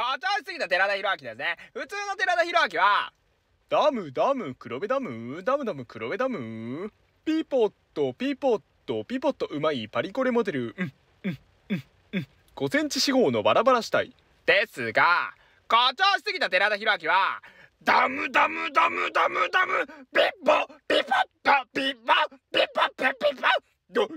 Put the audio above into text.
誇張しすぎた寺田広明ですね。普通の寺田広明は、ダムダム黒部ダムダムダム黒部ダムピポットピポットピポットうまいパリコレモデルうんうんうんうん5センチ四方のバラバラ死体ですが誇張しすぎた寺田広明はダムダムダムダムダムピポピポットピポピ